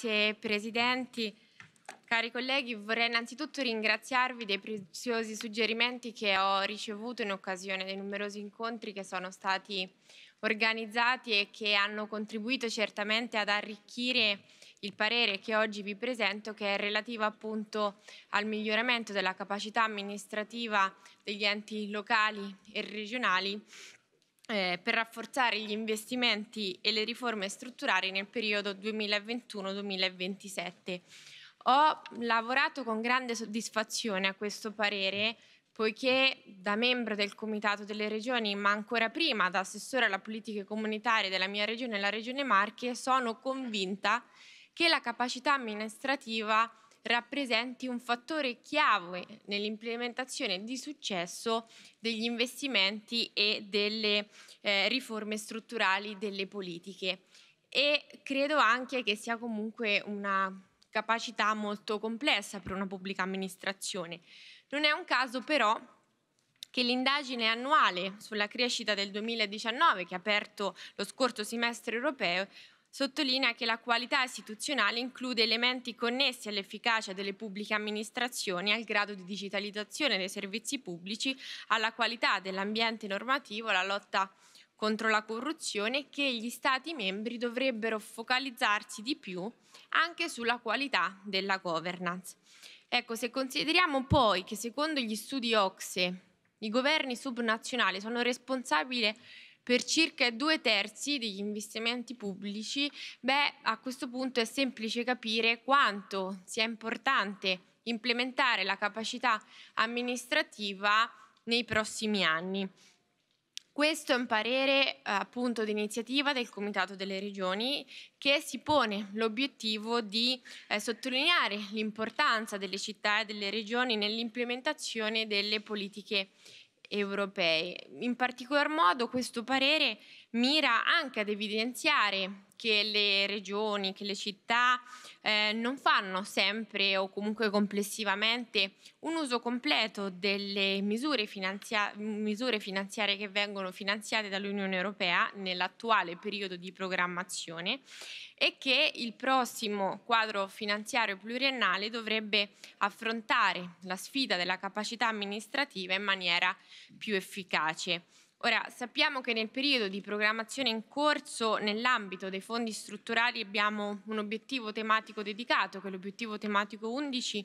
Grazie Presidenti. Cari colleghi, vorrei innanzitutto ringraziarvi dei preziosi suggerimenti che ho ricevuto in occasione dei numerosi incontri che sono stati organizzati e che hanno contribuito certamente ad arricchire il parere che oggi vi presento che è relativo appunto al miglioramento della capacità amministrativa degli enti locali e regionali eh, per rafforzare gli investimenti e le riforme strutturali nel periodo 2021-2027. Ho lavorato con grande soddisfazione a questo parere poiché da membro del Comitato delle Regioni, ma ancora prima da assessore alla politica comunitaria della mia regione, la Regione Marche, sono convinta che la capacità amministrativa rappresenti un fattore chiave nell'implementazione di successo degli investimenti e delle eh, riforme strutturali delle politiche. E credo anche che sia comunque una capacità molto complessa per una pubblica amministrazione. Non è un caso però che l'indagine annuale sulla crescita del 2019 che ha aperto lo scorso semestre europeo sottolinea che la qualità istituzionale include elementi connessi all'efficacia delle pubbliche amministrazioni, al grado di digitalizzazione dei servizi pubblici, alla qualità dell'ambiente normativo, alla lotta contro la corruzione che gli Stati membri dovrebbero focalizzarsi di più anche sulla qualità della governance. Ecco, se consideriamo poi che secondo gli studi OXE i governi subnazionali sono responsabili per circa due terzi degli investimenti pubblici, beh, a questo punto è semplice capire quanto sia importante implementare la capacità amministrativa nei prossimi anni. Questo è un parere eh, appunto d'iniziativa del Comitato delle Regioni che si pone l'obiettivo di eh, sottolineare l'importanza delle città e delle regioni nell'implementazione delle politiche europei. In particolar modo questo parere mira anche ad evidenziare che le regioni, che le città eh, non fanno sempre o comunque complessivamente un uso completo delle misure, finanzia- misure finanziarie che vengono finanziate dall'Unione Europea nell'attuale periodo di programmazione e che il prossimo quadro finanziario pluriennale dovrebbe affrontare la sfida della capacità amministrativa in maniera più efficace. Ora, sappiamo che nel periodo di programmazione in corso, nell'ambito dei fondi strutturali, abbiamo un obiettivo tematico dedicato, che è l'obiettivo tematico 11,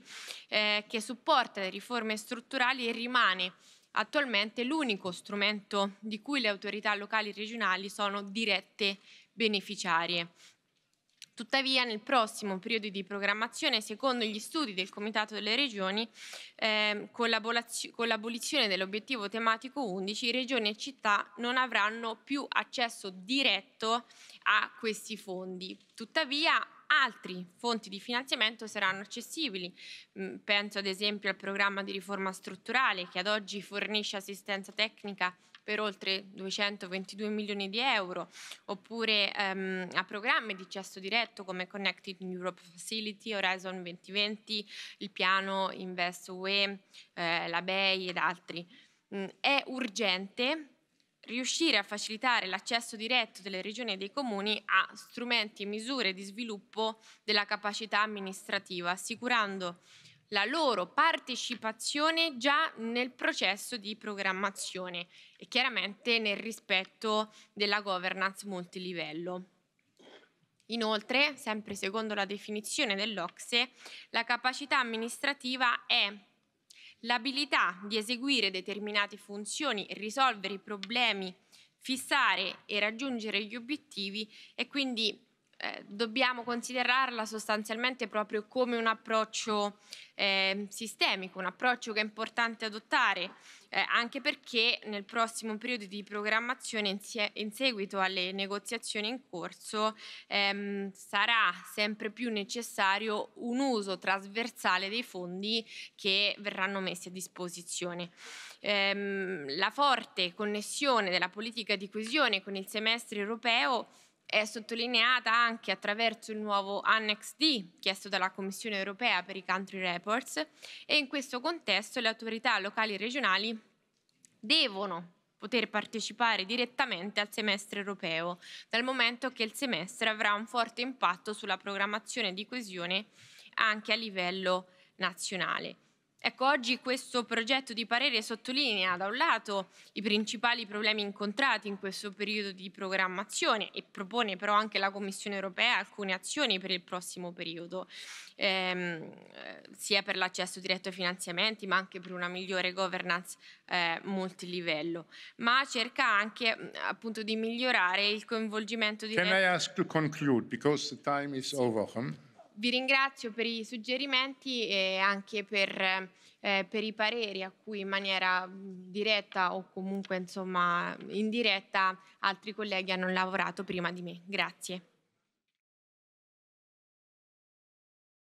eh, che supporta le riforme strutturali e rimane attualmente l'unico strumento di cui le autorità locali e regionali sono dirette beneficiarie. Tuttavia nel prossimo periodo di programmazione, secondo gli studi del Comitato delle Regioni, eh, con, con l'abolizione dell'obiettivo tematico 11, regioni e città non avranno più accesso diretto a questi fondi. Tuttavia altri fonti di finanziamento saranno accessibili. Mm, penso ad esempio al programma di riforma strutturale che ad oggi fornisce assistenza tecnica per oltre 222 milioni di euro, oppure ehm, a programmi di cesso diretto come Connected Europe Facility, Horizon 2020, il piano Invest UE, eh, la BEI ed altri. Mm, è urgente riuscire a facilitare l'accesso diretto delle regioni e dei comuni a strumenti e misure di sviluppo della capacità amministrativa, assicurando la loro partecipazione già nel processo di programmazione e chiaramente nel rispetto della governance multilivello. Inoltre, sempre secondo la definizione dell'Ocse, la capacità amministrativa è l'abilità di eseguire determinate funzioni, risolvere i problemi, fissare e raggiungere gli obiettivi e quindi eh, dobbiamo considerarla sostanzialmente proprio come un approccio eh, sistemico, un approccio che è importante adottare, eh, anche perché nel prossimo periodo di programmazione, in, se in seguito alle negoziazioni in corso, ehm, sarà sempre più necessario un uso trasversale dei fondi che verranno messi a disposizione. Ehm, la forte connessione della politica di coesione con il semestre europeo è sottolineata anche attraverso il nuovo Annex D chiesto dalla Commissione europea per i country reports e in questo contesto le autorità locali e regionali devono poter partecipare direttamente al semestre europeo, dal momento che il semestre avrà un forte impatto sulla programmazione di coesione anche a livello nazionale. Ecco, oggi questo progetto di parere sottolinea da un lato i principali problemi incontrati in questo periodo di programmazione e propone però anche alla Commissione europea alcune azioni per il prossimo periodo, ehm, sia per l'accesso diretto ai finanziamenti ma anche per una migliore governance eh, multilivello, ma cerca anche mm, appunto di migliorare il coinvolgimento diretto. Can I ask to conclude because the time is over? Huh? vi ringrazio per i suggerimenti e anche per, eh, per, i pareri a cui in maniera mm, diretta o comunque insomma indiretta altri colleghi hanno lavorato prima di me. Grazie.